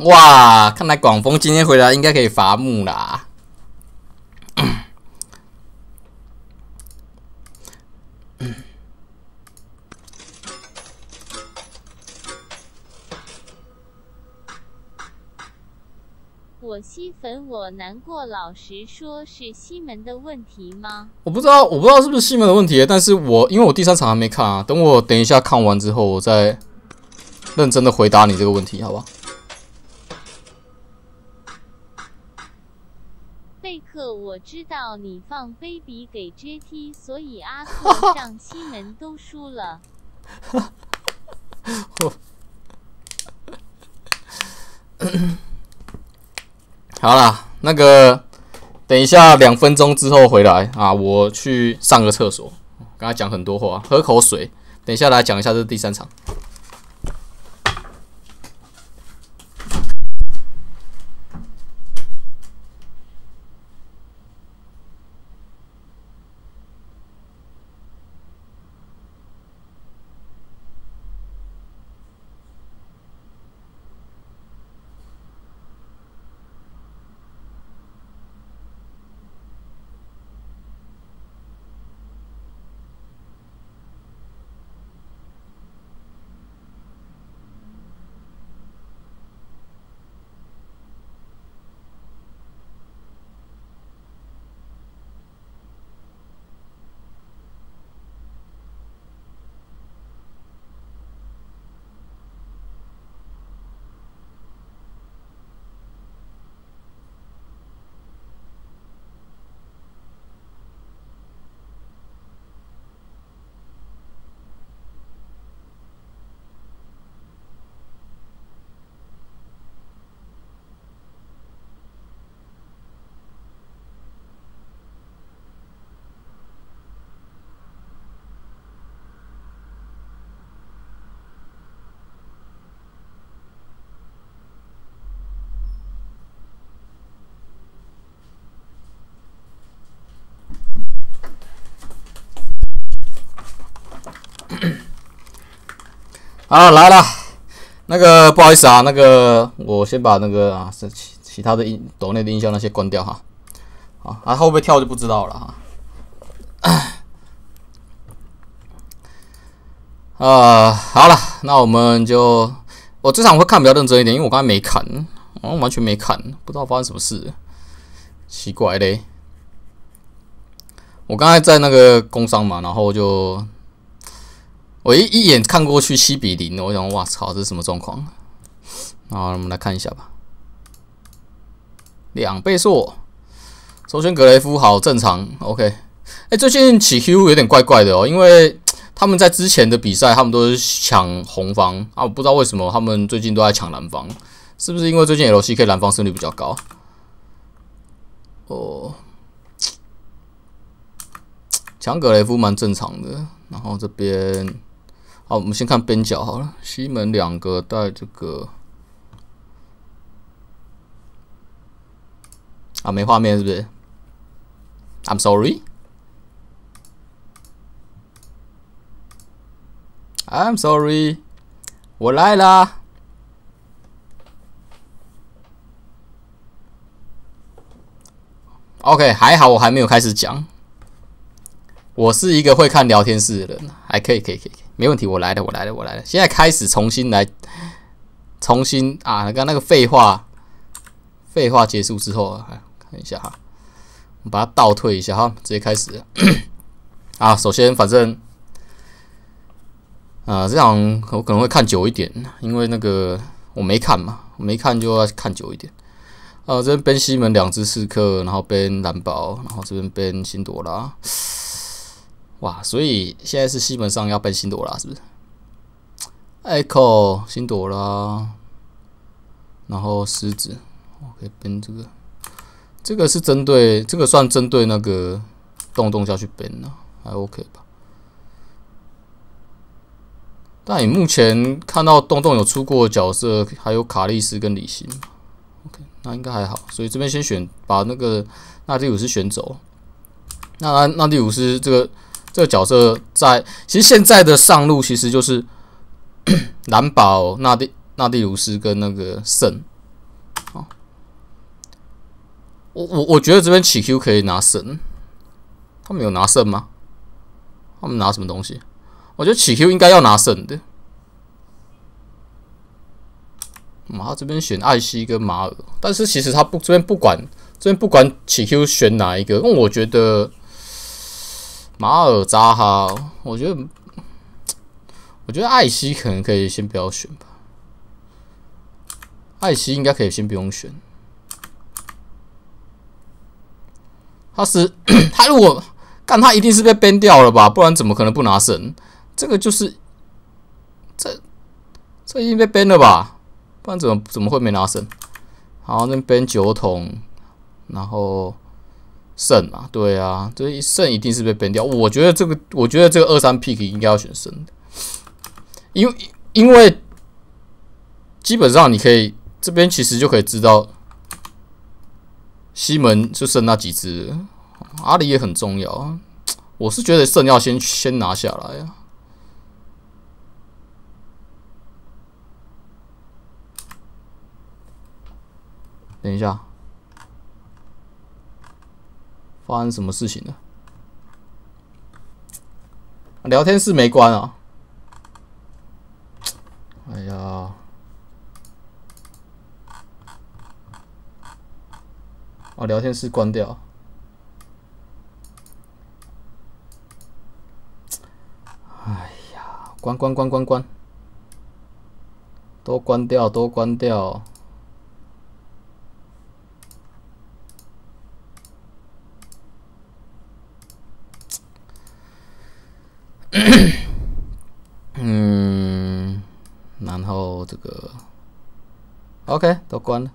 哇，看来广丰今天回来应该可以伐木啦。我吸粉，我难过。老实说，是西门的问题吗？我不知道，我不知道是不是西门的问题。但是我因为我第三场还没看啊，等我等一下看完之后，我再认真的回答你这个问题，好不好？我知道你放 baby 给 JT，所以阿克 上西门都输了。好啦，那个等一下两分钟之后回来啊，我去上个厕所，刚才讲很多话，喝口水，等一下来讲一下这第三场。啊，来了！那个不好意思啊，那个我先把那个啊，其其他的音岛内的音效那些关掉哈。啊啊，会不会跳就不知道了哈。呃，好了，那我们就我这场会看比较认真一点，因为我刚才没看，我完全没看，不知道发生什么事，奇怪嘞。我刚才在那个工商嘛，然后就。我一一眼看过去七比零，我想，哇操，这是什么状况？好，我们来看一下吧。两倍数，首先格雷夫好正常，OK。哎，最近起 Q 有点怪怪的哦，因为他们在之前的比赛，他们都是抢红方啊，我不知道为什么他们最近都在抢蓝方，是不是因为最近 LCK 蓝方胜率比较高？哦，抢格雷夫蛮正常的，然后这边。好，我们先看边角好了。西门两个带这个啊，没画面是不？I'm 是 sorry, I'm sorry，我来啦。OK，还好我还没有开始讲。我是一个会看聊天室的人，还可以，可以，可以，没问题。我来了，我来了，我来了。现在开始重新来，重新啊！刚那个废话，废话结束之后啊，看一下哈，我们把它倒退一下哈，直接开始 啊。首先，反正啊，这样我可能会看久一点，因为那个我没看嘛，没看就要看久一点啊。这边边西门两只刺客，然后边蓝宝，然后这边边辛朵拉。哇，所以现在是基本上要奔新朵拉是不是？Echo 新朵拉，然后狮子，OK 奔这个，这个是针对这个算针对那个洞洞要去编了，还 OK 吧？但你目前看到洞洞有出过的角色还有卡利斯跟李欣，OK 那应该还好，所以这边先选把那个纳蒂五斯选走，那纳蒂五斯这个。这个角色在其实现在的上路其实就是 蓝宝纳蒂纳蒂鲁斯跟那个圣哦，我我我觉得这边起 Q 可以拿圣，他们有拿圣吗？他们拿什么东西？我觉得起 Q 应该要拿圣的。妈，这边选艾希跟马尔，但是其实他不这边不管这边不管起 Q 选哪一个，因为我觉得。马尔扎哈，我觉得，我觉得艾希可能可以先不要选吧。艾希应该可以先不用选。他是 他如果干他一定是被 ban 掉了吧，不然怎么可能不拿神？这个就是这这应该 n 了吧，不然怎么怎么会没拿神？然后那边酒桶，然后。圣嘛，对啊，这以一定是被编掉。我觉得这个，我觉得这个二三 pick 应该要选圣的，因为因为基本上你可以这边其实就可以知道，西门就剩那几只，阿里也很重要啊。我是觉得圣要先先拿下来啊。等一下。发生什么事情了？聊天室没关啊！哎呀，把聊天室关掉！哎呀，关关关关关，都关掉，都关掉。嗯，然后这个，OK，都关了。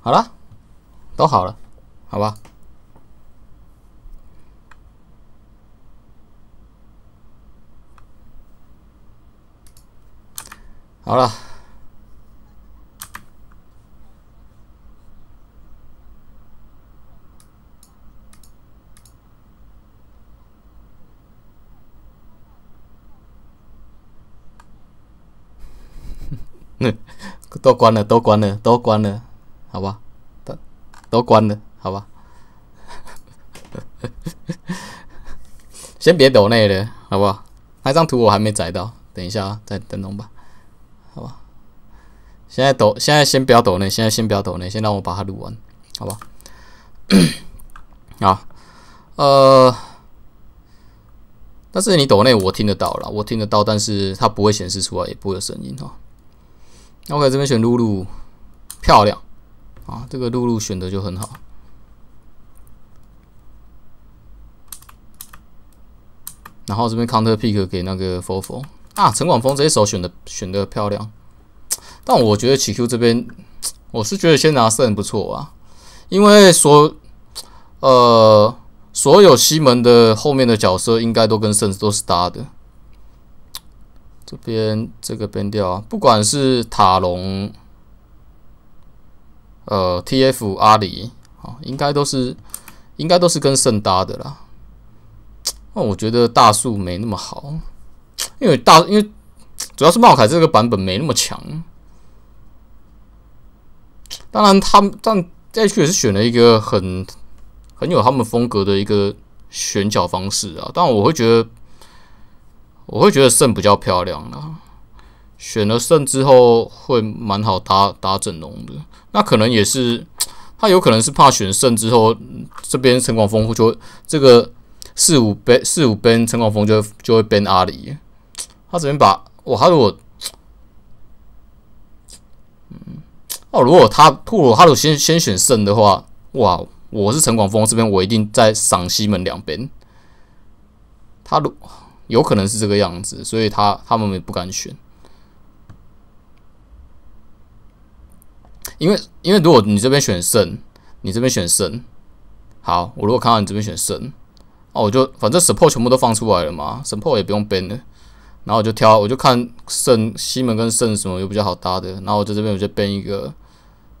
好了，都好了，好吧。好了。都关了，都关了，都关了，好吧，都都关了，好吧。先别抖那了，好吧。那张图我还没载到，等一下再等等吧，好吧。现在抖，现在先不要抖呢，现在先不要抖呢，先让我把它录完，好吧。好，呃，但是你抖那我听得到了，我听得到，但是它不会显示出来，也不会有声音哈。那我这边选露露，漂亮啊！这个露露选的就很好。然后这边 counter pick 给那个 Fofo 啊，陈广峰这一手选的选的漂亮。但我觉得起 Q 这边，我是觉得先拿圣不错啊，因为所呃所有西门的后面的角色应该都跟圣都是搭的。这边这个边调，啊，不管是塔隆，呃，TF 阿里啊，应该都是应该都是跟圣搭的啦。那我觉得大树没那么好，因为大因为主要是茂凯这个版本没那么强。当然他们但再去也是选了一个很很有他们风格的一个选角方式啊，但我会觉得。我会觉得胜比较漂亮啦，选了胜之后会蛮好搭搭阵容的。那可能也是他有可能是怕选胜之后，这边陈广峰就这个四五边四五边陈广峰就就会边阿里，他这边把哇他如果，嗯哦如果他吐鲁哈鲁先先选胜的话，哇我是陈广峰这边我一定在赏西门两边，他如。有可能是这个样子，所以他他们也不敢选，因为因为如果你这边选圣，你这边选圣，好，我如果看到你这边选圣，哦，我就反正 support 全部都放出来了嘛，support 也不用编了，然后我就挑，我就看圣西门跟圣什么又比较好搭的，然后我在这边我就编一个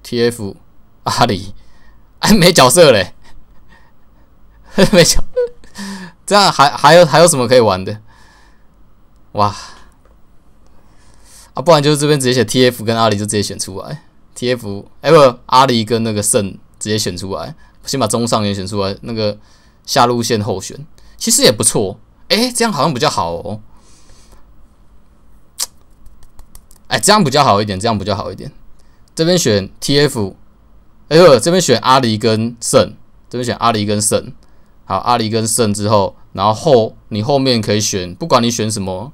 TF 阿里，哎，没角色嘞，没角。这样还还有还有什么可以玩的？哇！啊，不然就是这边直接写 T F 跟阿里就直接选出来，T F 哎不阿里跟那个圣直接选出来，先把中上选出来，那个下路线后选，其实也不错。哎，这样好像比较好哦。哎，这样比较好一点，这样比较好一点。这边选 T F，哎不，这边选阿里跟圣，这边选阿里跟圣，好，阿里跟圣之后，然后你后面可以选，不管你选什么，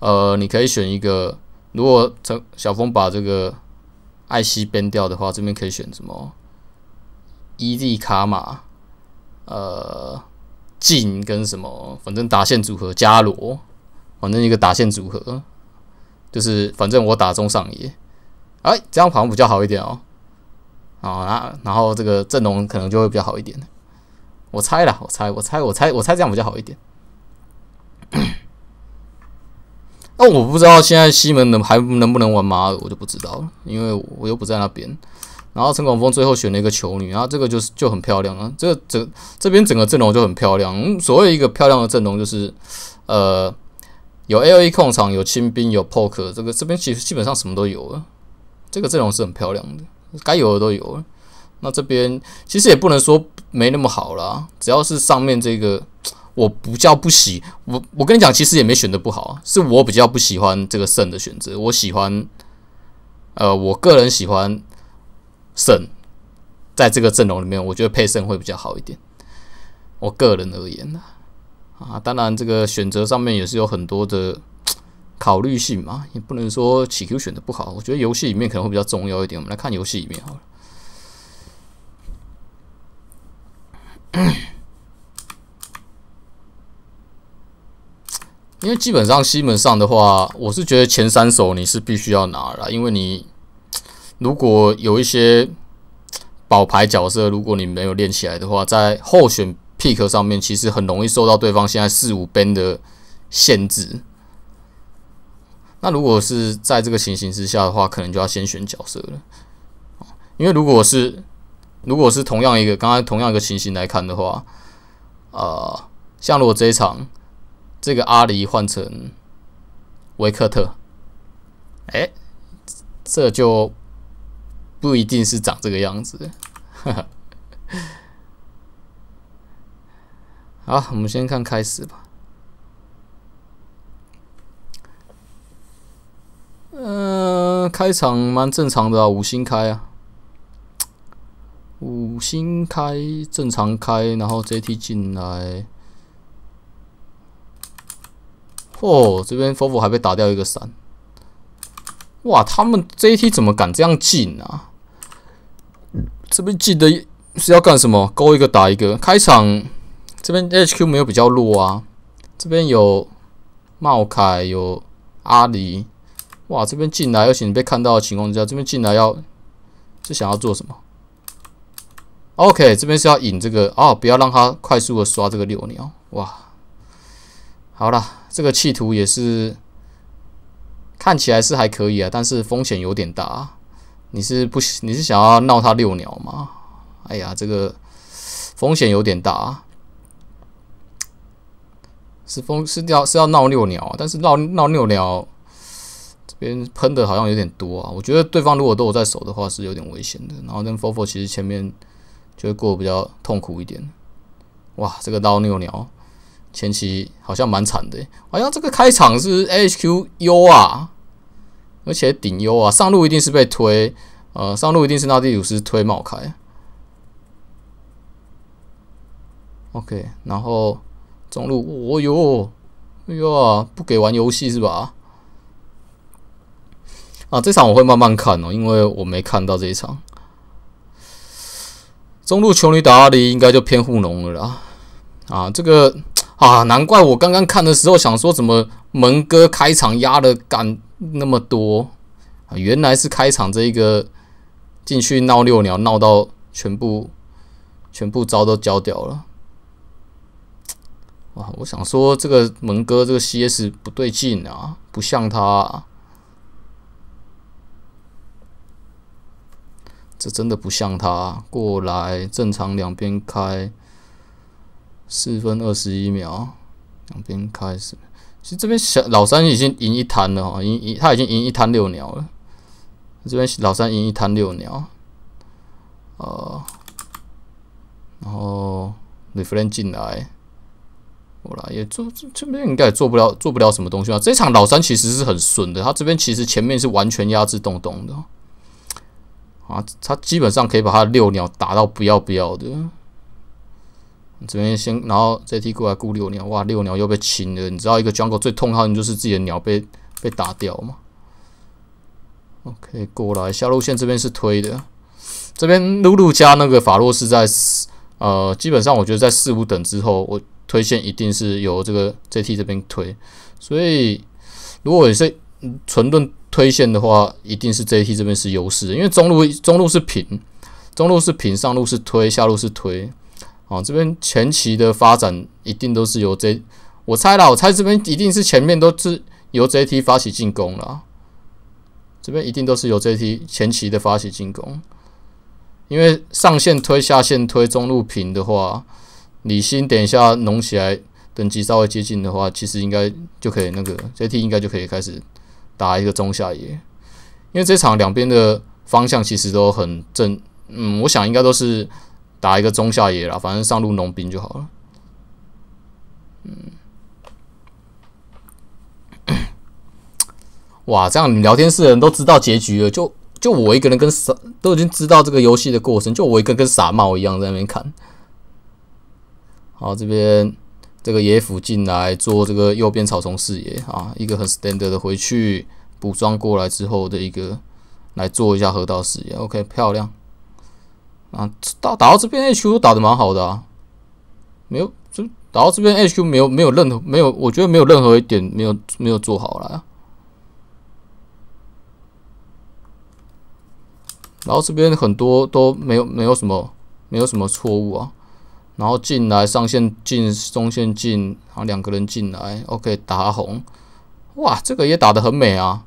呃，你可以选一个。如果陈小峰把这个艾希编掉的话，这边可以选什么？伊利卡玛，呃，烬跟什么，反正打线组合伽罗，反正一个打线组合，就是反正我打中上野，哎，这样好像比较好一点哦。啊，那然后这个阵容可能就会比较好一点。我猜了，我猜，我猜，我猜，我猜这样比较好一点。那我不知道现在西门能还能不能玩马尔，我就不知道了，因为我又不在那边。然后陈广峰最后选了一个球女，然后这个就是就很漂亮了。这个这这边整个阵容就很漂亮。所谓一个漂亮的阵容就是，呃，有 L E 控场，有清兵，有 poke，这个这边其实基本上什么都有了。这个阵容是很漂亮的，该有的都有了。那这边其实也不能说没那么好了，只要是上面这个我不叫不喜，我我跟你讲，其实也没选的不好，是我比较不喜欢这个肾的选择，我喜欢，呃，我个人喜欢肾，在这个阵容里面，我觉得配肾会比较好一点。我个人而言呢，啊，当然这个选择上面也是有很多的考虑性嘛，也不能说起 Q 选的不好，我觉得游戏里面可能会比较重要一点，我们来看游戏里面好了。因为基本上西门上的话，我是觉得前三手你是必须要拿了，因为你如果有一些宝牌角色，如果你没有练起来的话，在候选 pick 上面，其实很容易受到对方现在四五边的限制。那如果是在这个情形之下的话，可能就要先选角色了，因为如果是。如果是同样一个，刚刚同样一个情形来看的话，啊，像如果这一场，这个阿狸换成维克特，哎，这就不一定是长这个样子。好，我们先看开始吧。嗯，开场蛮正常的，五星开啊。五星开，正常开，然后 J T 进来，嚯，这边 F O 还被打掉一个伞，哇，他们 J T 怎么敢这样进啊？这边进的是要干什么？勾一个打一个。开场这边 H Q 没有比较弱啊，这边有茂凯，有阿离。哇，这边进来，而且你被看到的情况之下，这边进来要是想要做什么？OK，这边是要引这个哦，不要让他快速的刷这个六鸟哇。好了，这个气图也是看起来是还可以啊，但是风险有点大。你是不你是想要闹他六鸟吗？哎呀，这个风险有点大，是风是要是要闹六鸟啊，但是闹闹六鸟这边喷的好像有点多啊。我觉得对方如果都有在守的话，是有点危险的。然后跟 f o r f o r 其实前面。就会过得比较痛苦一点。哇，这个刀六鸟前期好像蛮惨的。哎呀，这个开场是 HQ 优啊，而且顶优啊，上路一定是被推，呃，上路一定是纳地主斯推冒开。OK，然后中路，哎呦，哎呀，不给玩游戏是吧？啊，这场我会慢慢看哦，因为我没看到这一场。中路球女打阿狸，应该就偏护农了啦。啊，这个 啊，难怪我刚刚看的时候想说，怎么蒙哥开场压的干那么多，原来是开场这一个进去闹六鸟，闹到全部全部招都交掉了。哇，我想说这个蒙哥这个 CS 不对劲啊，不像他。这真的不像他过来，正常两边开，四分二十一秒，两边开始。其实这边小老三已经赢一滩了，赢赢，他已经赢一滩六鸟了。这边老三赢一滩六鸟，呃，然后 refrain 进来，过来也做这边应该也做不了，做不了什么东西啊！这场老三其实是很顺的，他这边其实前面是完全压制洞洞的。啊，他基本上可以把他的六鸟打到不要不要的。这边先，然后 ZT 过来顾六鸟，哇，六鸟又被清了。你知道一个 jungle 最痛恨的就是自己的鸟被被打掉吗？OK，过来下路线这边是推的，这边露露加那个法洛是在呃，基本上我觉得在四五等之后，我推线一定是由这个 ZT 这边推，所以如果也是纯论推线的话，一定是 J T 这边是优势，因为中路中路是平，中路是平，上路是推，下路是推啊。这边前期的发展一定都是由 J，我猜了，我猜这边一定是前面都是由 J T 发起进攻了。这边一定都是由 J T 前期的发起进攻，因为上线推，下线推，中路平的话，李欣点一下，农起来等级稍微接近的话，其实应该就可以那个 J T 应该就可以开始。打一个中下野，因为这场两边的方向其实都很正，嗯，我想应该都是打一个中下野了，反正上路农兵就好了。嗯，哇，这样你聊天室的人都知道结局了，就就我一个人跟傻，都已经知道这个游戏的过程，就我一个跟傻帽一样在那边看。好，这边。这个野辅进来做这个右边草丛视野啊，一个很 standard 的回去补装过来之后的一个来做一下河道视野。OK，漂亮啊！打打到这边 HQ 打得蛮好的啊，没有，就打到这边 HQ 没有没有任何没有，我觉得没有任何一点没有没有做好了。然后这边很多都没有没有什么没有什么错误啊。然后进来上线进中线进，然后两个人进来，OK 打红，哇，这个也打得很美啊，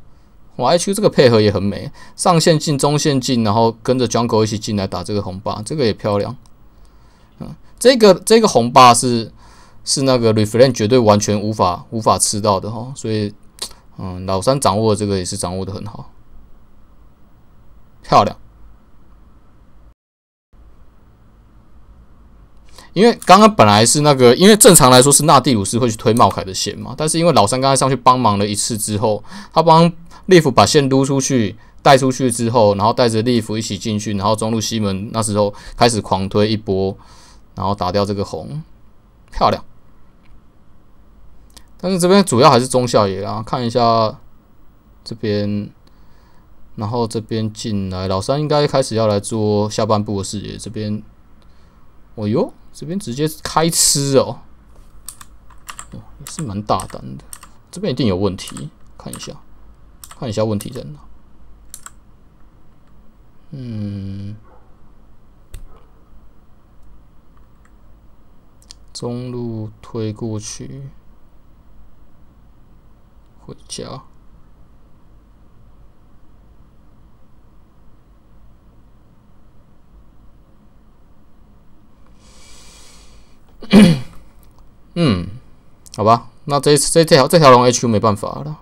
我 IQ 这个配合也很美，上线进中线进，然后跟着 Jungle 一起进来打这个红八，这个也漂亮，嗯，这个这个红八是是那个 r e f l e t 绝对完全无法无法吃到的哈，所以嗯，老三掌握这个也是掌握的很好，漂亮。因为刚刚本来是那个，因为正常来说是纳蒂鲁斯会去推茂凯的线嘛。但是因为老三刚才上去帮忙了一次之后，他帮利弗把线撸出去带出去之后，然后带着利弗一起进去，然后中路西门那时候开始狂推一波，然后打掉这个红，漂亮。但是这边主要还是中下野，啊，看一下这边，然后这边进来老三应该开始要来做下半部的视野。这边，哦呦！这边直接开吃哦，也是蛮大胆的。这边一定有问题，看一下，看一下问题在哪。嗯，中路推过去，回家。嗯，好吧，那这这这条这条龙 H q 没办法了，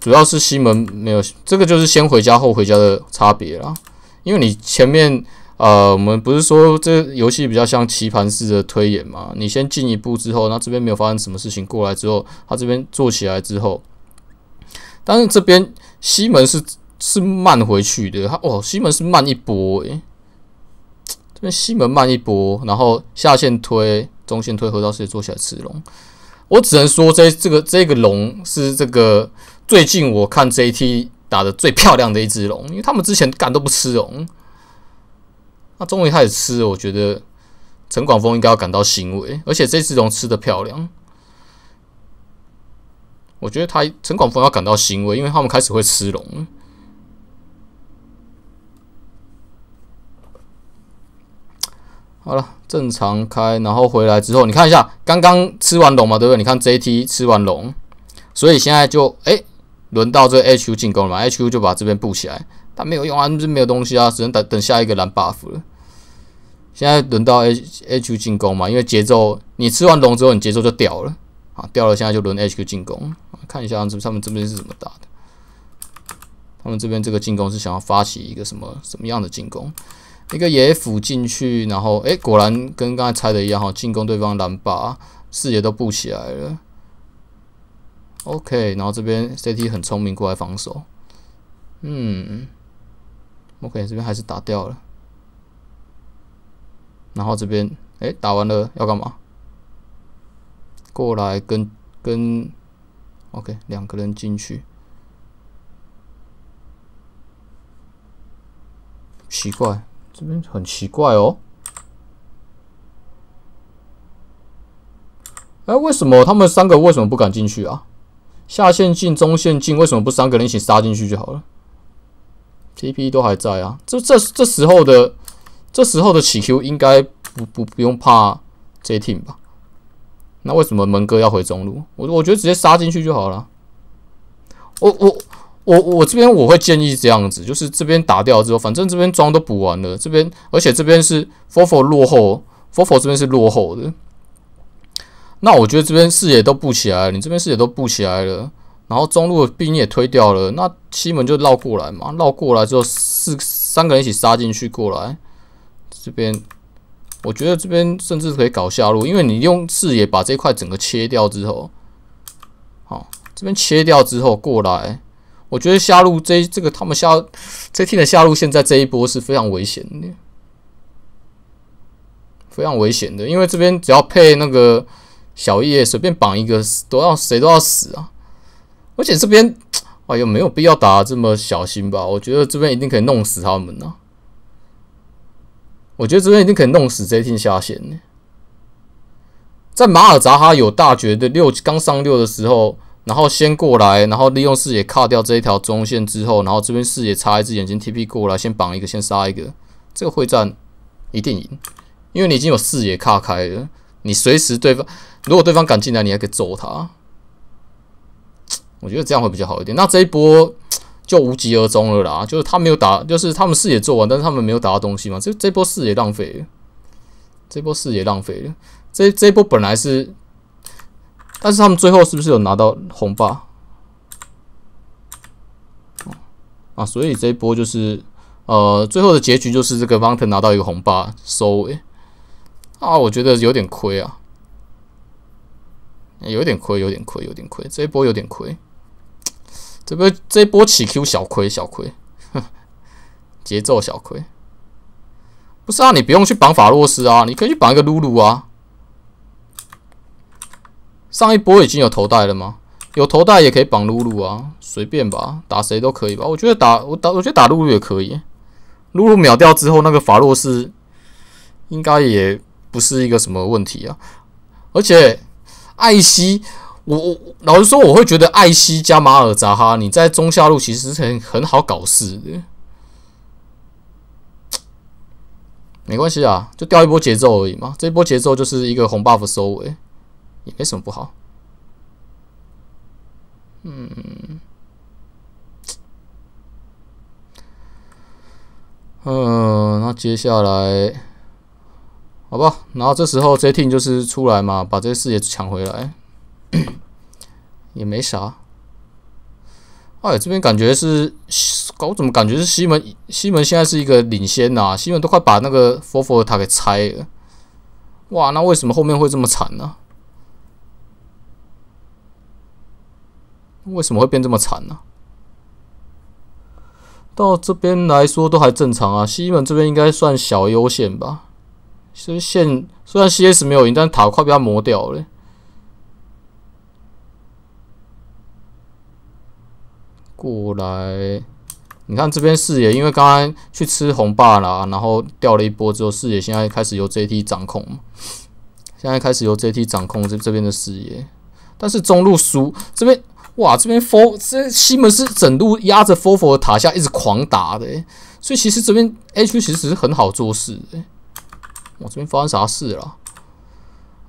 主要是西门没有这个，就是先回家后回家的差别了。因为你前面呃，我们不是说这游戏比较像棋盘式的推演嘛？你先进一步之后，那这边没有发生什么事情，过来之后，他这边做起来之后，但是这边西门是是慢回去的。他哦，西门是慢一波诶。那西门慢一波，然后下线推，中线推，河道开始做起来吃龙。我只能说，这这个这个龙是这个最近我看 JT 打的最漂亮的一只龙，因为他们之前干都不吃龙，那终于开始吃。我觉得陈广峰应该要感到欣慰，而且这只龙吃的漂亮。我觉得他陈广峰要感到欣慰，因为他们开始会吃龙。好了，正常开，然后回来之后，你看一下，刚刚吃完龙嘛，对不对？你看 JT 吃完龙，所以现在就哎，轮到这 HQ 进攻了嘛？HQ 就把这边布起来，但没有用啊，那没有东西啊，只能等等下一个蓝 Buff 了。现在轮到 H HQ 进攻嘛？因为节奏，你吃完龙之后，你节奏就掉了啊，掉了。现在就轮 HQ 进攻，看一下这他们这边是怎么打的？他们这边这个进攻是想要发起一个什么什么样的进攻？一个野辅进去，然后哎，果然跟刚才猜的一样哈，进攻对方蓝吧，视野都布起来了。OK，然后这边 CT 很聪明过来防守，嗯，OK，这边还是打掉了。然后这边哎，打完了要干嘛？过来跟跟，OK，两个人进去，奇怪。这边很奇怪哦，哎，为什么他们三个为什么不敢进去啊？下线进，中线进，为什么不三个人一起杀进去就好了？TP 都还在啊，这这这时候的这时候的起 Q 应该不不不用怕 j i n 吧？那为什么门哥要回中路？我我觉得直接杀进去就好了，我我。我我这边我会建议这样子，就是这边打掉之后，反正这边装都补完了，这边而且这边是 f o 落后 f o 这边是落后的。那我觉得这边视野都布起来了，你这边视野都布起来了，然后中路的兵也推掉了，那西门就绕过来嘛，绕过来之后四三个人一起杀进去过来。这边我觉得这边甚至可以搞下路，因为你用视野把这块整个切掉之后，好，这边切掉之后过来。我觉得下路这这个他们下这 t 的下路现在这一波是非常危险的，非常危险的，因为这边只要配那个小叶，随便绑一个，都要谁都要死啊！而且这边哎呦，没有必要打这么小心吧？我觉得这边一定可以弄死他们呢。我觉得这边一定可以弄死这 t 下线的。在马尔扎哈有大绝的六刚上六的时候。然后先过来，然后利用视野卡掉这一条中线之后，然后这边视野插一只眼睛 TP 过来，先绑一个，先杀一个。这个会战一定赢，因为你已经有视野卡开了，你随时对方如果对方敢进来，你还可以揍他。我觉得这样会比较好一点。那这一波就无疾而终了啦，就是他没有打，就是他们视野做完，但是他们没有打到东西嘛。这这波视野浪费，这波视野浪费了。这这波本来是。但是他们最后是不是有拿到红八？啊，所以这一波就是，呃，最后的结局就是这个 v o n t e 拿到一个红八收尾。啊，我觉得有点亏啊，有点亏，有点亏，有点亏，这一波有点亏。这波这波起 Q 小亏，小亏，节奏小亏。不是啊，你不用去绑法洛斯啊，你可以去绑一个露露啊。上一波已经有头戴了吗？有头戴也可以绑露露啊，随便吧，打谁都可以吧。我觉得打我打，我觉得打露露也可以。露露秒掉之后，那个法洛斯应该也不是一个什么问题啊。而且艾希，我我老实说，我会觉得艾希加马尔扎哈你在中下路其实很很好搞事的。没关系啊，就掉一波节奏而已嘛。这一波节奏就是一个红 buff 收尾。也没什么不好。嗯，嗯，那接下来，好吧，然后这时候 J t 就是出来嘛，把这些视野抢回来，也没啥。哎，这边感觉是，我怎么感觉是西门？西门现在是一个领先啊！西门都快把那个佛佛塔给拆了。哇，那为什么后面会这么惨呢？为什么会变这么惨呢？到这边来说都还正常啊。西门这边应该算小优先吧。虽然虽然 C S 没有赢，但塔快被他磨掉了。过来，你看这边视野，因为刚刚去吃红霸了，然后掉了一波之后，视野现在开始由 J T 掌控。现在开始由 J T 掌控这这边的视野，但是中路输这边。哇，这边 f o r 这西门是整路压着 f o 的 r f o r 塔下一直狂打的，所以其实这边 H 其实是很好做事。我这边发生啥事了？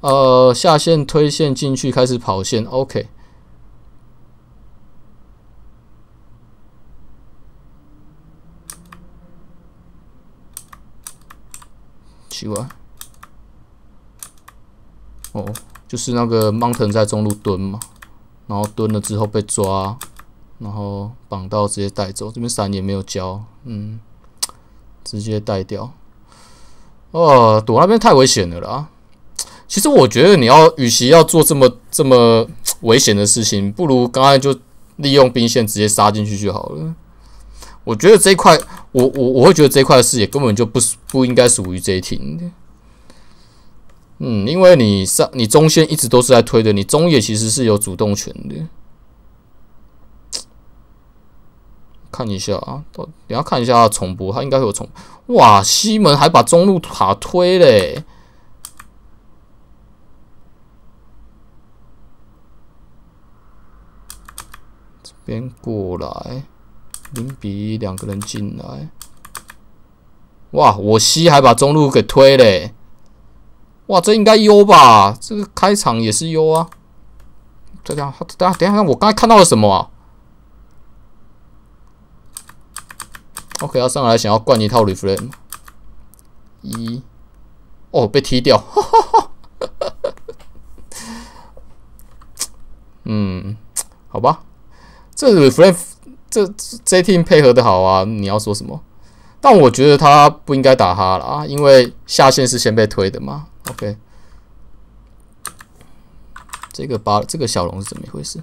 呃，下线推线进去开始跑线，OK。奇怪，哦，就是那个 Mountain 在中路蹲嘛。然后蹲了之后被抓，然后绑到直接带走，这边伞也没有交，嗯，直接带掉。哦，躲那边太危险了啦。其实我觉得你要与其要做这么这么危险的事情，不如刚才就利用兵线直接杀进去就好了。我觉得这一块，我我我会觉得这一块的野根本就不不应该属于这一厅。嗯，因为你上你中线一直都是在推的，你中野其实是有主动权的。看一下啊，等下看一下重播，他应该会有重。哇，西门还把中路塔推嘞，这边过来，零比两个人进来，哇，我西还把中路给推嘞。哇，这应该优吧？这个开场也是优啊。这家，等下，等下，等下，我刚才看到了什么啊？OK，要上来想要灌一套 r e f r a m n 一，哦，被踢掉，哈哈哈，嗯，好吧，这 r e f r a m n 这 JTeam 配合的好啊，你要说什么？但我觉得他不应该打他了啊，因为下线是先被推的嘛。OK，这个八这个小龙是怎么一回事？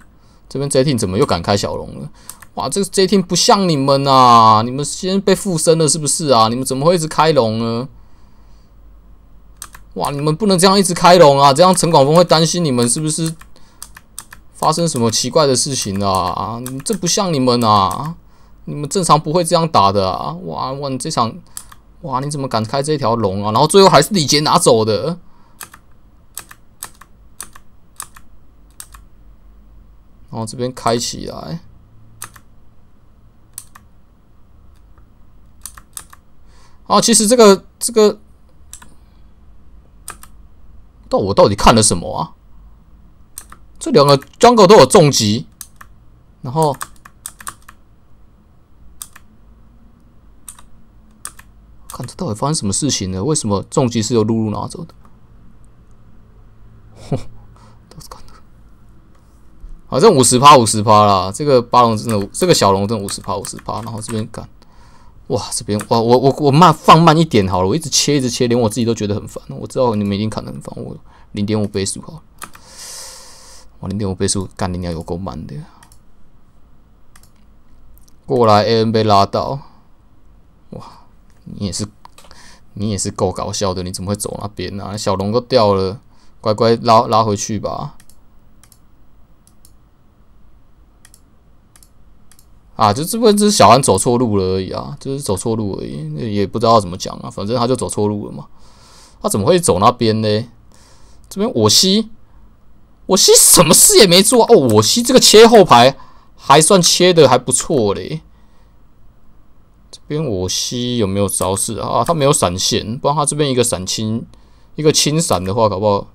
这边 Jettin 怎么又敢开小龙了？哇，这个 Jettin 不像你们啊！你们先被附身了是不是啊？你们怎么会一直开龙呢？哇，你们不能这样一直开龙啊！这样陈广峰会担心你们是不是发生什么奇怪的事情啊？啊，这不像你们啊！你们正常不会这样打的啊！哇哇，你这场，哇，你怎么敢开这条龙啊？然后最后还是李杰拿走的。然后这边开起来。啊，其实这个这个，到我到底看了什么啊？这两个 jungle 都有重疾，然后。看这到底发生什么事情呢？为什么重击是由露露拿走的？哼，都是干的。反正五十趴五十趴啦，这个八龙真的，这个小龙真的五十趴五十趴。然后这边干，哇，这边哇，我我我慢放慢一点好了，我一直切一直切，连我自己都觉得很烦。我知道你们一定砍的很烦，我零点五倍速了。哇，零点五倍速干，你娘有够慢的呀。过来，A N 被拉到，哇！你也是，你也是够搞笑的。你怎么会走那边呢？小龙都掉了，乖乖拉拉回去吧。啊，就这边就是小安走错路了而已啊，就是走错路而已，也不知道怎么讲啊。反正他就走错路了嘛。他怎么会走那边呢？这边我吸，我吸什么事也没做哦。我吸这个切后排，还算切的还不错嘞。因为我西有没有招式啊？他没有闪现，不然他这边一个闪清，一个清闪的话，搞不好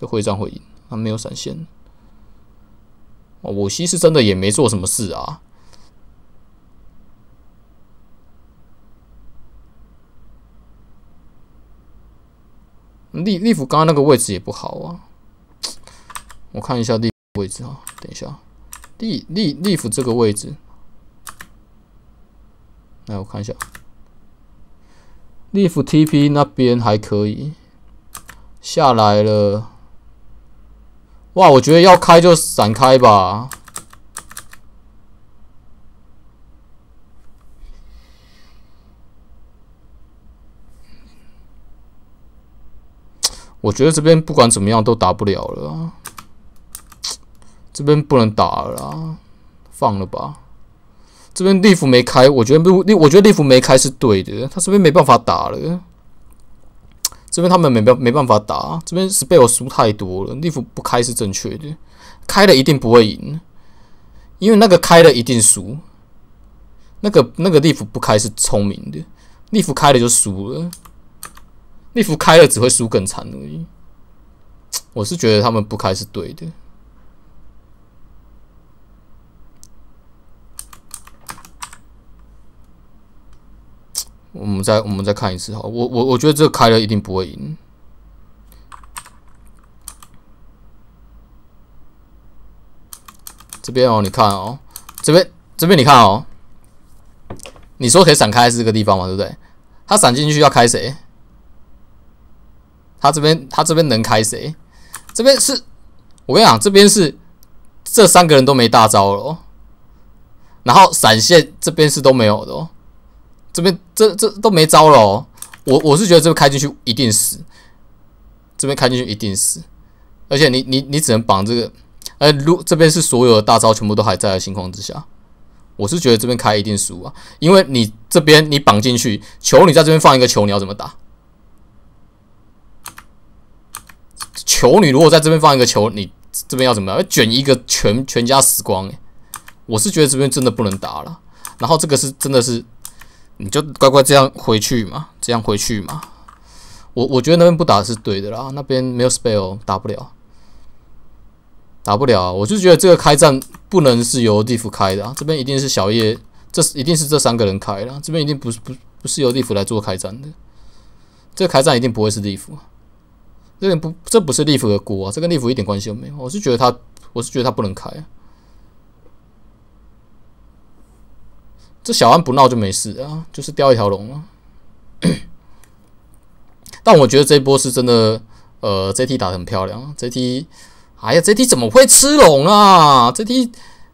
这会战会赢。他没有闪现，哦，我西是真的也没做什么事啊。利利弗刚刚那个位置也不好啊，我看一下利位置啊，等一下，利利利弗这个位置。来，我看一下，Leaf TP 那边还可以下来了。哇，我觉得要开就闪开吧。我觉得这边不管怎么样都打不了了，这边不能打了，放了吧。这边利弗没开，我觉得利，我觉得利弗没开是对的。他这边没办法打了，这边他们没办没办法打。这边是被我输太多了，利弗不开是正确的，开了一定不会赢，因为那个开了一定输，那个那个利弗不开是聪明的，利弗开了就输了，利弗开了只会输更惨而已。我是觉得他们不开是对的。我们再我们再看一次哈，我我我觉得这开了一定不会赢。这边哦，你看哦，这边这边你看哦，你说可以闪开是这个地方嘛，对不对？他闪进去要开谁？他这边他这边能开谁？这边是，我跟你讲，这边是这三个人都没大招了，哦，然后闪现这边是都没有的哦。这边这这都没招了。哦。我我是觉得这边开进去一定死，这边开进去一定死。而且你你你只能绑这个，哎，如这边是所有的大招全部都还在的情况之下，我是觉得这边开一定输啊。因为你这边你绑进去，球你在这边放一个球，你要怎么打？球女如果在这边放一个球，你这边要怎么要卷一个全全家死光？哎，我是觉得这边真的不能打了。然后这个是真的是。你就乖乖这样回去嘛，这样回去嘛。我我觉得那边不打是对的啦，那边没有 spell 打不了，打不了。我就觉得这个开战不能是由地府开的，啊，这边一定是小叶，这一定是这三个人开了，这边一定不是不不是由地府来做开战的。这个开战一定不会是地府，这个不这不是地府的锅啊，这跟地府一点关系都没有。我是觉得他，我是觉得他不能开。这小安不闹就没事啊，就是掉一条龙啊。但我觉得这波是真的，呃 j t 打的很漂亮。j t 哎呀 j t 怎么会吃龙啊 j t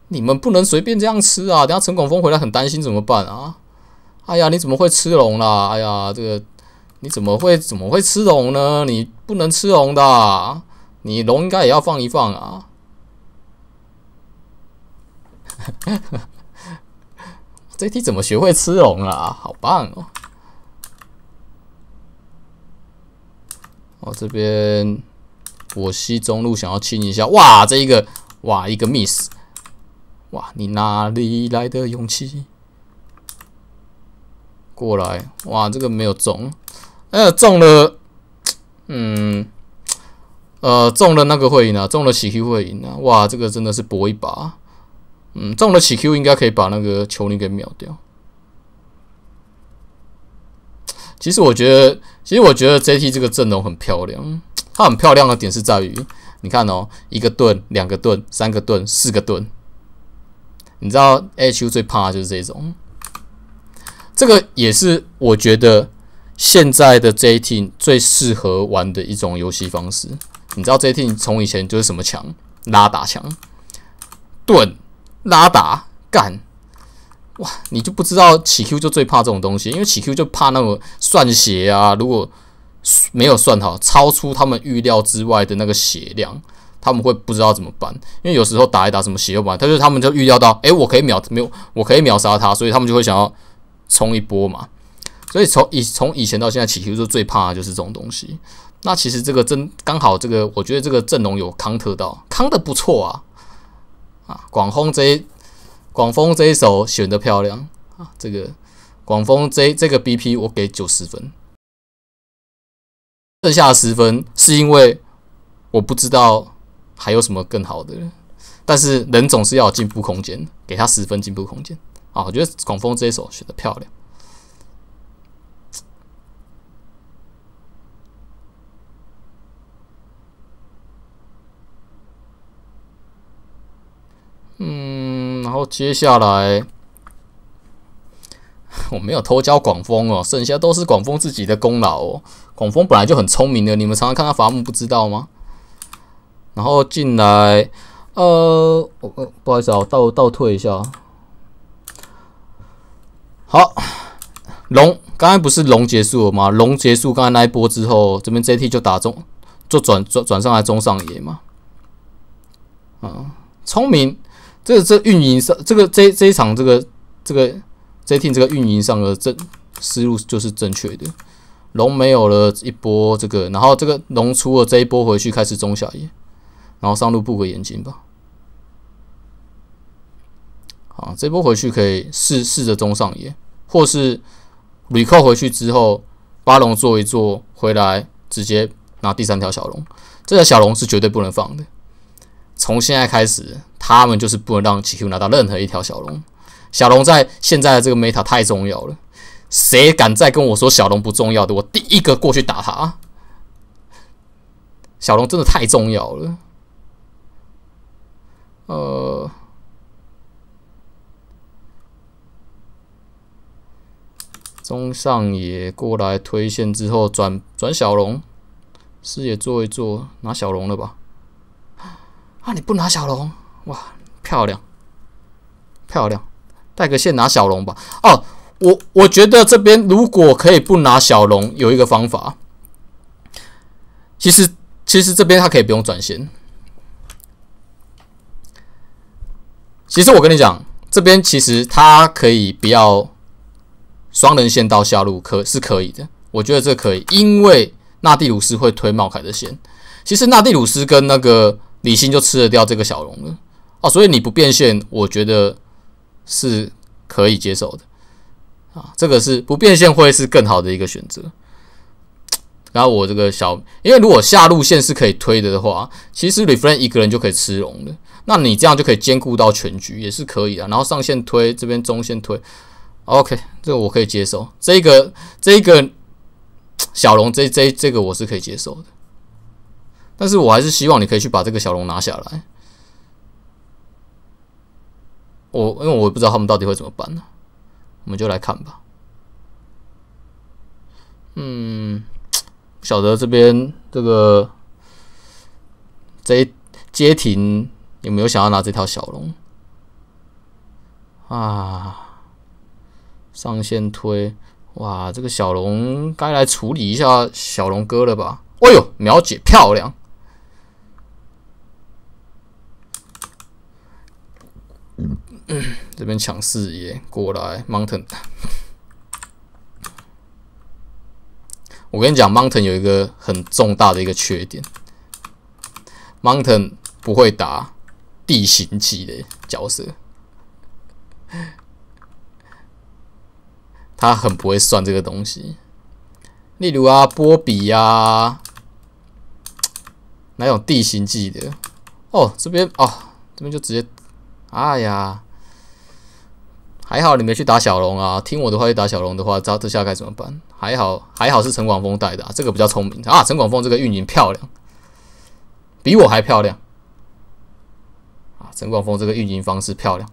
你们不能随便这样吃啊！等下陈广峰回来很担心怎么办啊？哎呀，你怎么会吃龙啦？哎呀，这个你怎么会怎么会吃龙呢？你不能吃龙的，你龙应该也要放一放啊。这题怎么学会吃龙了？好棒哦！我这边我西中路想要清一下，哇，这一个哇一个 miss，哇，你哪里来的勇气？过来，哇，这个没有中，呃，中了，嗯，呃，中了那个会赢啊，中了喜去会赢啊，哇，这个真的是搏一把。嗯，中了起 Q 应该可以把那个球灵给秒掉。其实我觉得，其实我觉得 JT 这个阵容很漂亮。它很漂亮的点是在于，你看哦，一个盾、两个盾、三个盾、四个盾。你知道 H u 最怕的就是这种。这个也是我觉得现在的 JT 最适合玩的一种游戏方式。你知道 JT 从以前就是什么强？拉打强盾。拉打干，哇！你就不知道起 Q 就最怕这种东西，因为起 Q 就怕那个算血啊。如果没有算好，超出他们预料之外的那个血量，他们会不知道怎么办。因为有时候打一打什么血又满，他就他们就预料到，哎，我可以秒，没有，我可以秒杀他，所以他们就会想要冲一波嘛。所以从以从以前到现在，起 Q 就最怕的就是这种东西。那其实这个真刚好，这个我觉得这个阵容有康特到，康的不错啊。啊，广丰这一广丰这一手选的漂亮啊！这个广丰这这个 BP 我给九十分，剩下十分是因为我不知道还有什么更好的，但是人总是要有进步空间，给他十分进步空间啊！我觉得广丰这一手选的漂亮。嗯，然后接下来 我没有偷教广丰哦，剩下都是广丰自己的功劳哦。广丰本来就很聪明的，你们常常看他伐木，不知道吗？然后进来，呃，我呃不好意思，啊，我倒倒退一下。好，龙，刚才不是龙结束了吗？龙结束，刚才那一波之后，这边 j t 就打中，就转转转上来中上野嘛。啊，聪明。这这运营上，这个这这一场这个这个 J T 这个运营上的正思路就是正确的。龙没有了一波这个，然后这个龙出了这一波回去开始中下野，然后上路布个眼睛吧。好，这波回去可以试试着中上野，或是吕布回去之后八龙做一做，回来直接拿第三条小龙。这条小龙是绝对不能放的。从现在开始，他们就是不能让奇 Q 拿到任何一条小龙。小龙在现在的这个 Meta 太重要了，谁敢再跟我说小龙不重要的，我第一个过去打他。小龙真的太重要了。呃，中上野过来推线之后，转转小龙，视野做一做，拿小龙了吧。那你不拿小龙？哇，漂亮漂亮！带个线拿小龙吧。哦，我我觉得这边如果可以不拿小龙，有一个方法。其实其实这边他可以不用转线。其实我跟你讲，这边其实他可以不要双人线到下路，可是可以的。我觉得这可以，因为纳蒂鲁斯会推茂凯的线。其实纳蒂鲁斯跟那个。李信就吃得掉这个小龙了，哦，所以你不变线，我觉得是可以接受的，啊，这个是不变线会是更好的一个选择。然后我这个小，因为如果下路线是可以推的的话，其实 refrain 一个人就可以吃龙的。那你这样就可以兼顾到全局，也是可以啊。然后上线推这边中线推，OK，这个我可以接受。这个这个小龙这这这个我是可以接受的。但是我还是希望你可以去把这个小龙拿下来。我因为我不知道他们到底会怎么办呢，我们就来看吧。嗯，不晓得这边这个这街亭有没有想要拿这条小龙啊？上线推哇，这个小龙该来处理一下小龙哥了吧？哎呦，秒解漂亮！这边抢视野过来，Mountain。我跟你讲，Mountain 有一个很重大的一个缺点，Mountain 不会打地形级的角色，他很不会算这个东西。例如啊，波比呀，哪种地形级的？哦，这边啊，这边就直接。哎呀，还好你没去打小龙啊！听我的话去打小龙的话，这这下该怎么办？还好，还好是陈广峰带的，这个比较聪明啊！陈广峰这个运营漂亮，比我还漂亮啊！陈广峰这个运营方式漂亮，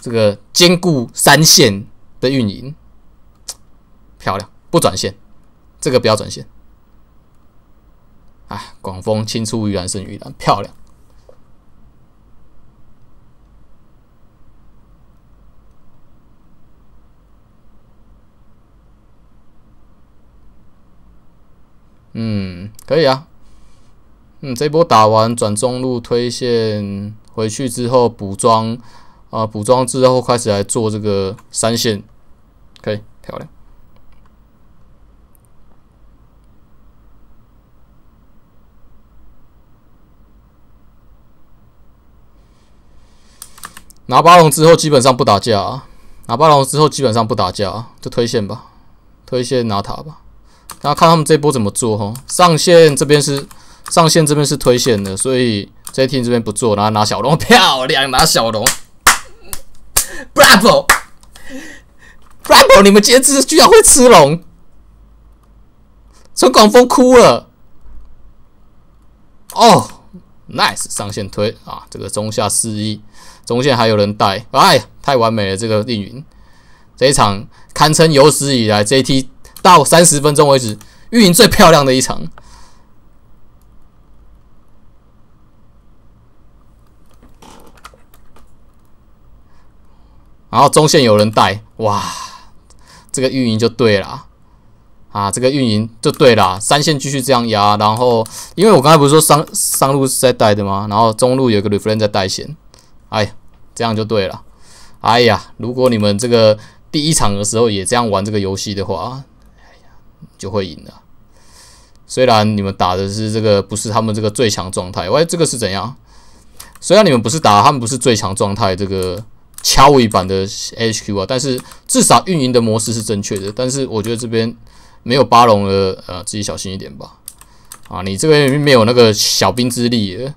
这个兼顾三线的运营漂亮，不转线，这个不要转线。哎，广峰青出于蓝胜于蓝，漂亮。嗯，可以啊。嗯，这波打完转中路推线回去之后补装啊，补装之后开始来做这个三线，可以漂亮。拿八龙之后基本上不打架，拿八龙之后基本上不打架，就推线吧，推线拿塔吧。那看他们这波怎么做哈？上线这边是上线这边是推线的，所以 J T 这边不做，然后拿小龙 漂亮拿小龙，Bravo Bravo！你们今天居然会吃龙，陈广峰哭了哦，Nice 上线推啊！这个中下四一中线还有人带，哎，太完美了！这个令云这一场堪称有史以来 J T。到三十分钟为止，运营最漂亮的一场。然后中线有人带，哇，这个运营就对了啊！这个运营就对啦。三线继续这样压，然后因为我刚才不是说上上路是在带的吗？然后中路有个 refrain 在带线，哎，这样就对了。哎呀，如果你们这个第一场的时候也这样玩这个游戏的话，就会赢了。虽然你们打的是这个，不是他们这个最强状态。喂，这个是怎样？虽然你们不是打他们，不是最强状态，这个敲尾版的 HQ 啊，但是至少运营的模式是正确的。但是我觉得这边没有八龙的，呃，自己小心一点吧。啊，你这边没有那个小兵之力。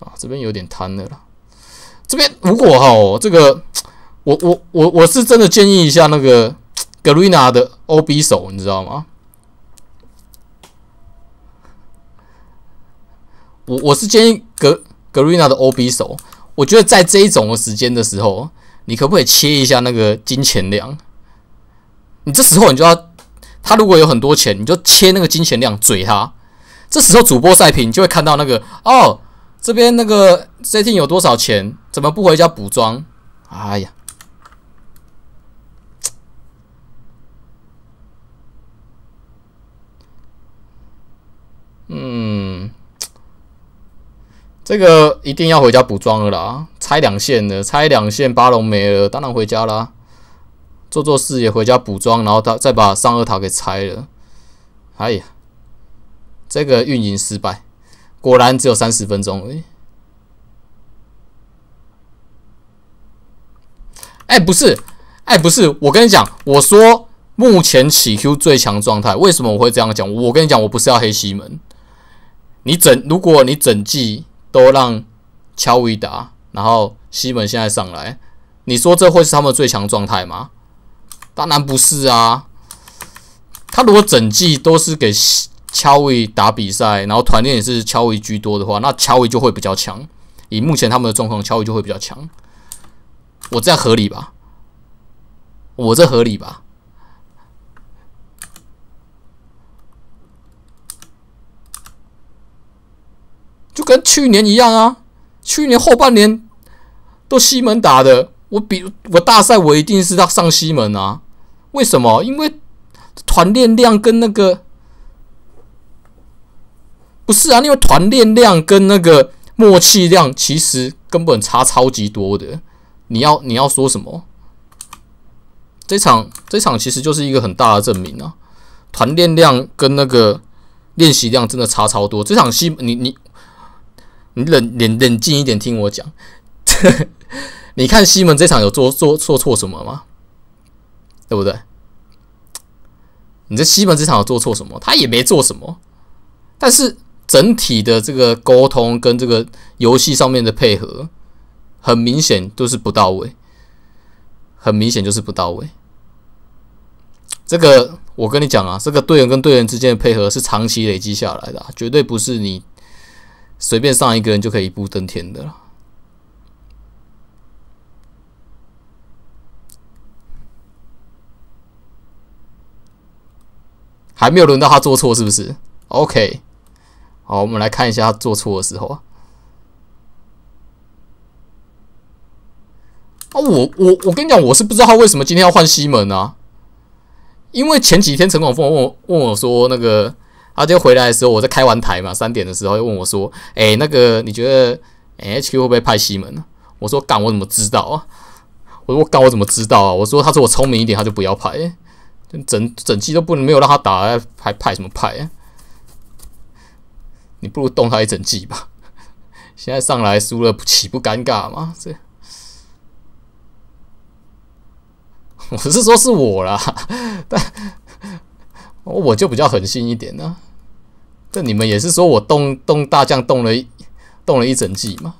啊，这边有点贪的了。这边如果哈，这个我我我我是真的建议一下那个。格瑞娜的 OB 手，你知道吗？我我是建议格格瑞娜的 OB 手，我觉得在这一种的时间的时候，你可不可以切一下那个金钱量？你这时候你就要，他如果有很多钱，你就切那个金钱量，嘴他。这时候主播赛屏，就会看到那个哦，这边那个 setting 有多少钱？怎么不回家补妆？哎呀！嗯，这个一定要回家补妆了啦！拆两线的，拆两线，巴龙没了，当然回家啦。做做视野，回家补妆，然后他再把上二塔给拆了。哎呀，这个运营失败，果然只有三十分钟。哎，哎不是，哎不是，我跟你讲，我说目前起 Q 最强状态，为什么我会这样讲？我跟你讲，我不是要黑西门。你整如果你整季都让乔维打，然后西门现在上来，你说这会是他们最强状态吗？当然不是啊。他如果整季都是给乔维打比赛，然后团练也是乔维居多的话，那乔维就会比较强。以目前他们的状况，乔维就会比较强。我这样合理吧？我这合理吧？就跟去年一样啊，去年后半年都西门打的。我比我大赛我一定是要上西门啊？为什么？因为团练量跟那个不是啊，因为团练量跟那个默契量其实根本差超级多的。你要你要说什么？这场这场其实就是一个很大的证明啊，团练量跟那个练习量真的差超多。这场西你你。你冷冷冷静一点听我讲，你看西门这场有做做做错什么吗？对不对？你这西门这场有做错什么？他也没做什么，但是整体的这个沟通跟这个游戏上面的配合，很明显就是不到位，很明显就是不到位。这个我跟你讲啊，这个队员跟队员之间的配合是长期累积下来的，绝对不是你。随便上一个人就可以一步登天的了，还没有轮到他做错，是不是？OK，好，我们来看一下他做错的时候啊。我我我跟你讲，我是不知道他为什么今天要换西门啊，因为前几天陈广峰问我问我说那个。他就回来的时候，我在开完台嘛，三点的时候又问我说：“哎，那个你觉得 HQ 会不会派西门呢？”我说：“干，我怎么知道啊？”我说：“干，我怎么知道啊？”我说：“他说我聪明一点，他就不要派。整整季都不能没有让他打，还派什么派？啊？你不如动他一整季吧。现在上来输了，岂不尴尬吗？这 我是说是我啦，但 我就比较狠心一点呢。”这你们也是说我动动大将动了动了一整季吗？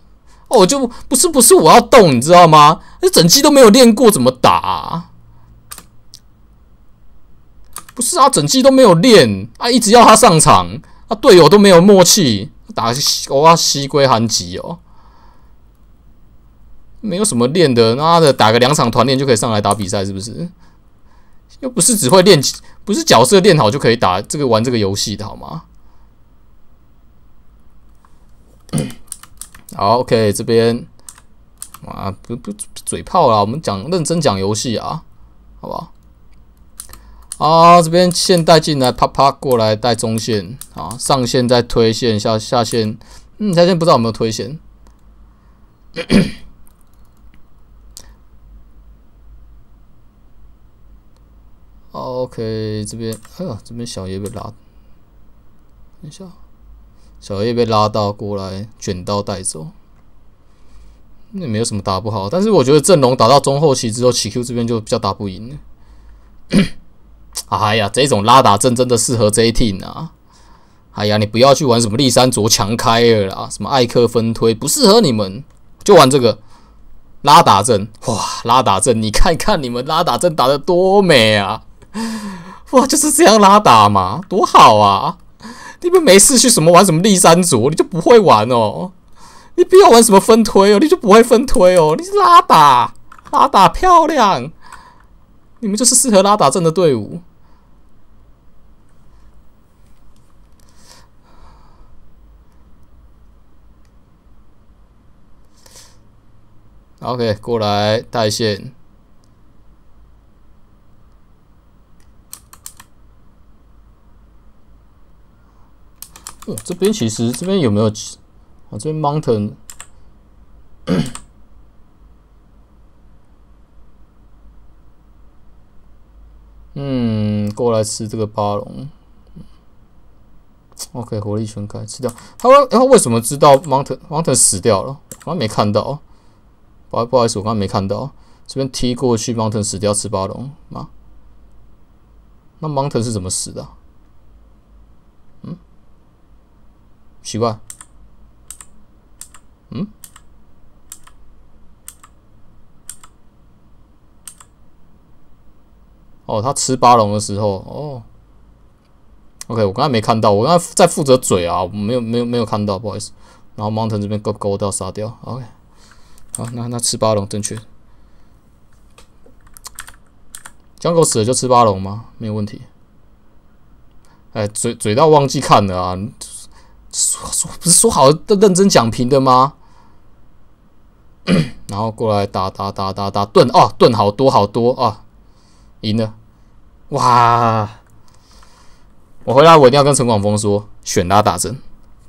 哦，我就不是不是我要动，你知道吗？那整季都没有练过，怎么打？不是啊，整季都没有练啊，一直要他上场啊，队友都没有默契，打要西归韩吉哦，没有什么练的，妈的打个两场团练就可以上来打比赛，是不是？又不是只会练，不是角色练好就可以打这个玩这个游戏的好吗？好，OK，这边啊，不不，嘴炮啦，我们讲认真讲游戏啊，好不好？啊，这边线带进来，啪啪过来带中线啊，上线再推线，下下线，嗯，下线不知道有没有推线。OK，这边，哎呦，这边小爷被拉，等一下。小叶被拉到过来，卷刀带走，那没有什么打不好。但是我觉得阵容打到中后期之后，起 Q 这边就比较打不赢了。哎呀，这种拉打阵真的适合 J T 呢。哎呀，你不要去玩什么立山卓强开了啊，什么艾克分推不适合你们，就玩这个拉打阵。哇，拉打阵，你看看你们拉打阵打的多美啊！哇，就是这样拉打嘛，多好啊！你们没事去什么玩什么立三组，你就不会玩哦。你不要玩什么分推哦，你就不会分推哦。你拉打拉打漂亮，你们就是适合拉打阵的队伍。OK，过来带线。这边其实这边有没有啊？这边 Mountain，嗯，过来吃这个巴龙。OK，火力全开，吃掉。他他为什么知道 Mountain Mountain 死掉了？我刚没看到，不不好意思，我刚没看到。这边踢过去，Mountain 死掉，吃巴龙吗？那 Mountain 是怎么死的？习惯，嗯？哦，他吃巴龙的时候，哦，OK，我刚才没看到，我刚才在负责嘴啊，没有，没有，没有看到，不好意思。然后 Mountain 这边勾勾掉杀掉 o k 好，那那吃巴龙正确，将狗死了就吃巴龙吗？没有问题。哎，嘴嘴到忘记看了啊。说说不是说好的认真讲评的吗？然后过来打打打打打盾哦，盾好多好多啊，赢了！哇！我回来我一定要跟陈广峰说，选他打针，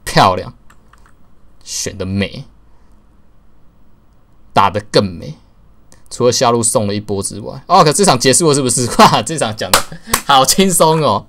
漂亮，选的美，打的更美。除了下路送了一波之外哦，可这场结束了是不是？哇，这场讲的好轻松哦。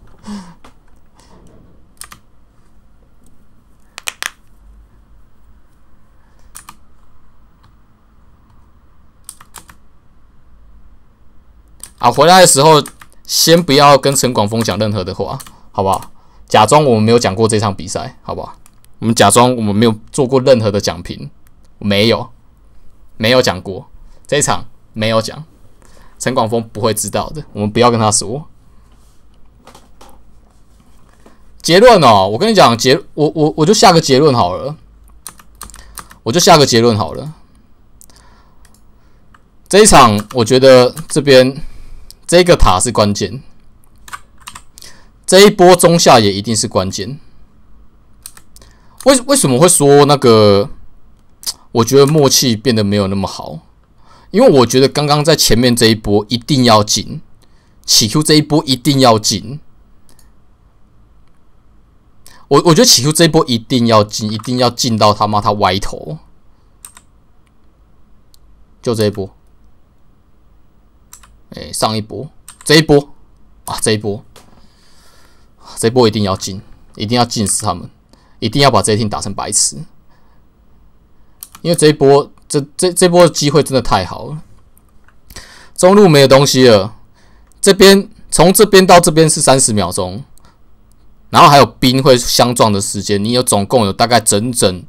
啊！回来的时候，先不要跟陈广峰讲任何的话，好不好？假装我们没有讲过这场比赛，好不好？我们假装我们没有做过任何的讲评，没有，没有讲过这一场，没有讲。陈广峰不会知道的，我们不要跟他说。结论呢？我跟你讲结，我我我就下个结论好了，我就下个结论好了。这一场，我觉得这边。这个塔是关键，这一波中下也一定是关键。为为什么会说那个？我觉得默契变得没有那么好，因为我觉得刚刚在前面这一波一定要进，起初这一波一定要进。我我觉得起初这一波一定要进，一定要进到他妈他歪头，就这一波。哎，上一波，这一波啊，这一波，这一波一定要进，一定要进死他们，一定要把这一天打成白痴。因为这一波，这这这波机会真的太好了。中路没有东西了，这边从这边到这边是三十秒钟，然后还有兵会相撞的时间，你有总共有大概整整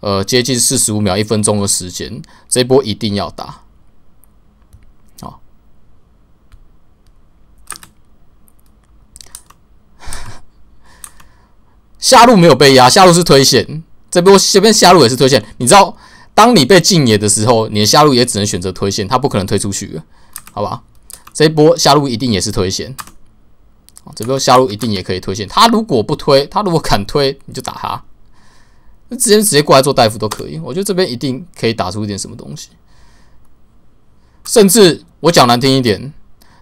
呃接近四十五秒，一分钟的时间，这波一定要打。下路没有被压，下路是推线。这波这边下路也是推线。你知道，当你被禁野的时候，你的下路也只能选择推线，他不可能推出去，好吧？这波下路一定也是推线。这波下路一定也可以推线。他如果不推，他如果敢推，你就打他。直接直接过来做大夫都可以。我觉得这边一定可以打出一点什么东西。甚至我讲难听一点，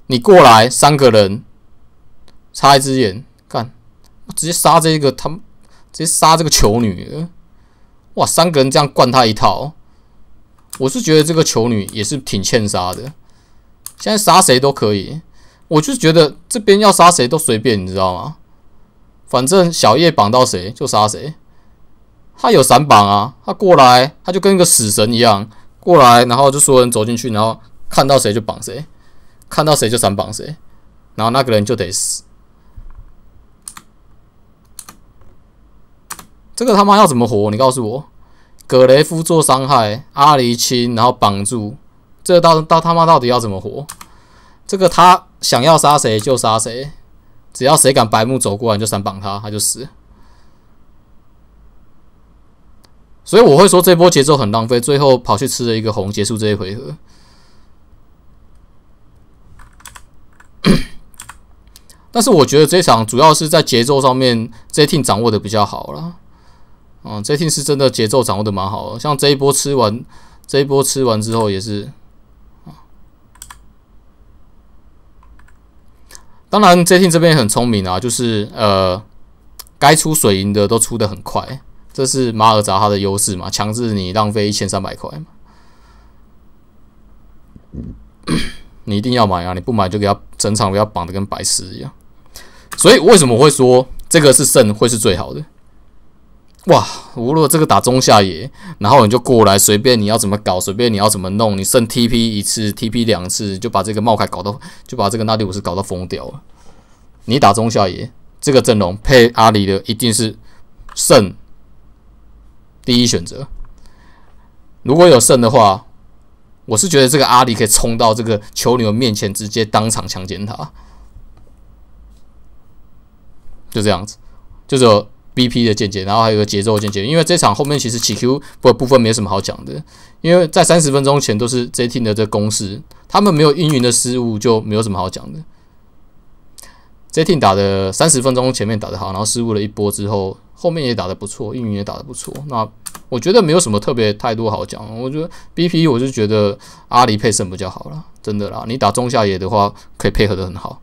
你过来三个人，插一只眼看直接杀这个，他直接杀这个囚女。哇，三个人这样灌他一套。我是觉得这个囚女也是挺欠杀的。现在杀谁都可以，我就觉得这边要杀谁都随便，你知道吗？反正小叶绑到谁就杀谁。他有散绑啊，他过来他就跟一个死神一样过来，然后就所有人走进去，然后看到谁就绑谁，看到谁就闪绑谁，然后那个人就得死。这个他妈要怎么活？你告诉我，格雷夫做伤害，阿狸清，然后绑住，这个到到他妈到底要怎么活？这个他想要杀谁就杀谁，只要谁敢白目走过来，你就闪绑他，他就死。所以我会说这波节奏很浪费，最后跑去吃了一个红，结束这一回合。但是我觉得这场主要是在节奏上面，J Team 掌握的比较好了。嗯 j t 是真的节奏掌握的蛮好的，像这一波吃完，这一波吃完之后也是。当然 j t 这边也很聪明啊，就是呃，该出水银的都出的很快，这是马尔扎哈的优势嘛，强制你浪费一千三百块嘛，你一定要买啊，你不买就给他整场要绑的跟白痴一样。所以为什么会说这个是胜会是最好的？哇！无论这个打中下野，然后你就过来，随便你要怎么搞，随便你要怎么弄，你剩 TP 一次、TP 两次，就把这个茂凯搞到，就把这个纳迪武斯搞到疯掉了。你打中下野，这个阵容配阿里的一定是胜第一选择。如果有胜的话，我是觉得这个阿里可以冲到这个球牛面前，直接当场强奸他。就这样子，就这。BP 的见解，然后还有个节奏见解，因为这场后面其实起 Q 不部分没什么好讲的，因为在三十分钟前都是 Jatin 的这攻势，他们没有运营的失误就没有什么好讲的。Jatin 打的三十分钟前面打的好，然后失误了一波之后，后面也打的不错，运营也打的不错，那我觉得没有什么特别太多好讲。我觉得 BP 我就觉得阿里配胜比较好了，真的啦，你打中下野的话可以配合的很好，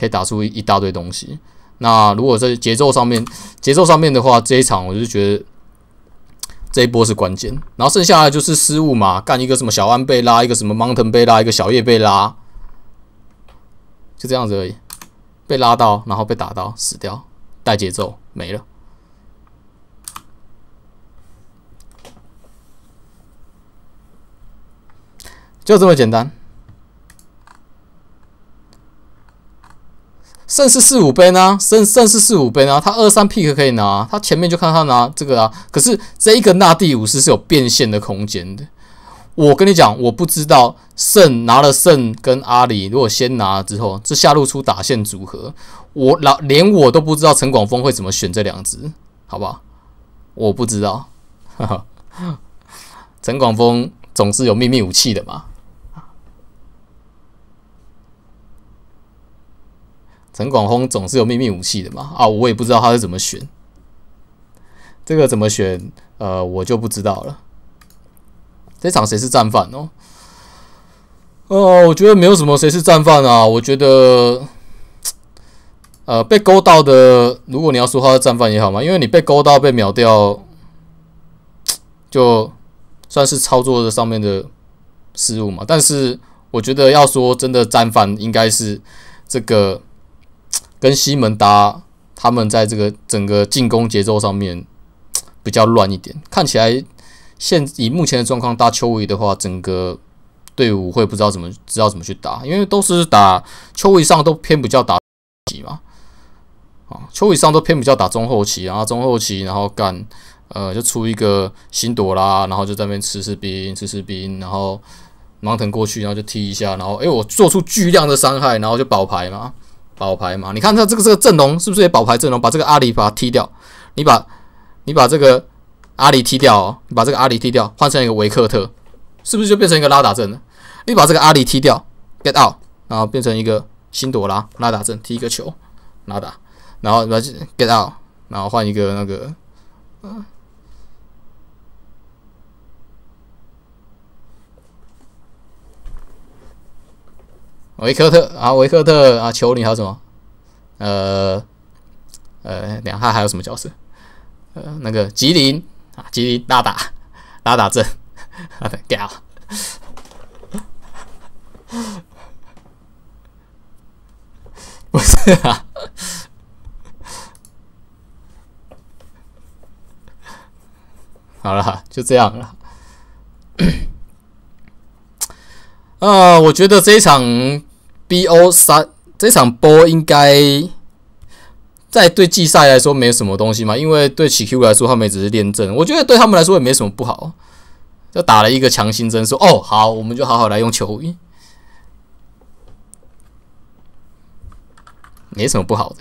可以打出一大堆东西。那如果在节奏上面，节奏上面的话，这一场我就觉得这一波是关键。然后剩下的就是失误嘛，干一个什么小安被拉，一个什么芒腾被拉，一个小叶被拉，就这样子而已，被拉到，然后被打到死掉，带节奏没了，就这么简单。胜是四五杯呢，胜胜是四五杯呢，他二三 P k 可以拿，他前面就看他拿这个啊。可是这一个纳第五士是有变现的空间的。我跟你讲，我不知道胜拿了胜跟阿里，如果先拿之后，这下路出打线组合，我连我都不知道陈广峰会怎么选这两只，好不好？我不知道，哈哈，陈广峰总是有秘密武器的嘛。陈广峰总是有秘密武器的嘛？啊，我也不知道他是怎么选。这个怎么选？呃，我就不知道了。这场谁是战犯哦？哦，我觉得没有什么谁是战犯啊。我觉得，呃，被勾到的，如果你要说他是战犯也好嘛，因为你被勾到被秒掉，就算是操作的上面的失误嘛。但是我觉得要说真的战犯，应该是这个。跟西门达他们在这个整个进攻节奏上面 比较乱一点，看起来现以目前的状况搭邱伟的话，整个队伍会不知道怎么知道怎么去打，因为都是打邱伟上都偏比较打几 嘛，啊，秋伟上都偏比较打中后期，然后中后期然后干呃就出一个辛朵拉，然后就在那边吃吃兵吃吃兵，然后盲腾过去，然后就踢一下，然后哎我做出巨量的伤害，然后就保牌嘛。保牌嘛，你看他这个这个阵容是不是也保牌阵容？把这个阿里把他踢掉，你把，你把这个阿里踢掉，你把这个阿里踢掉，换成一个维克特，是不是就变成一个拉打阵了？你把这个阿里踢掉，get out，然后变成一个辛朵拉拉打阵，踢一个球，拉打，然后把 get out，然后换一个那个。维克特啊，维克特啊，球你还有什么？呃呃，两他还有什么角色？呃，那个吉林啊，吉林拉打拉打阵啊，对，不是啊，好了，就这样了。呃，我觉得这一场。BO 三这场波应该在对季赛来说没有什么东西嘛？因为对起 Q 来说，他们也只是练阵，我觉得对他们来说也没什么不好。就打了一个强心针，说：“哦，好，我们就好好来用球。”衣，没什么不好的，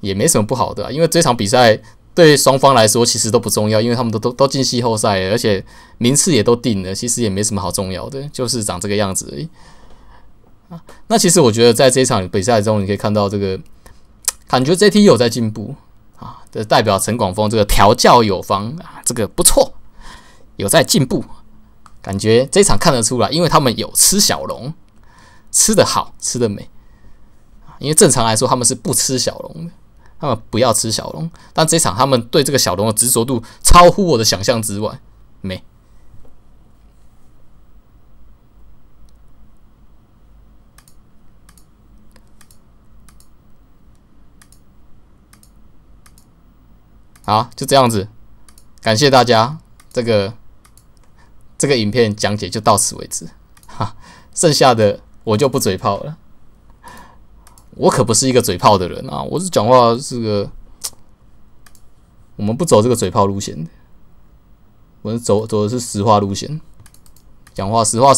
也没什么不好的，因为这场比赛对双方来说其实都不重要，因为他们都都都进季后赛，而且名次也都定了，其实也没什么好重要的，就是长这个样子。而已。啊，那其实我觉得在这场比赛中，你可以看到这个感觉，JT 有在进步啊，这代表陈广峰这个调教有方啊，这个不错，有在进步，感觉这场看得出来，因为他们有吃小龙，吃的好，吃的美啊，因为正常来说他们是不吃小龙的，他们不要吃小龙，但这场他们对这个小龙的执着度超乎我的想象之外，美。好，就这样子，感谢大家，这个这个影片讲解就到此为止哈，剩下的我就不嘴炮了，我可不是一个嘴炮的人啊，我是讲话是个，我们不走这个嘴炮路线的，我们走走的是实话路线，讲话实话实。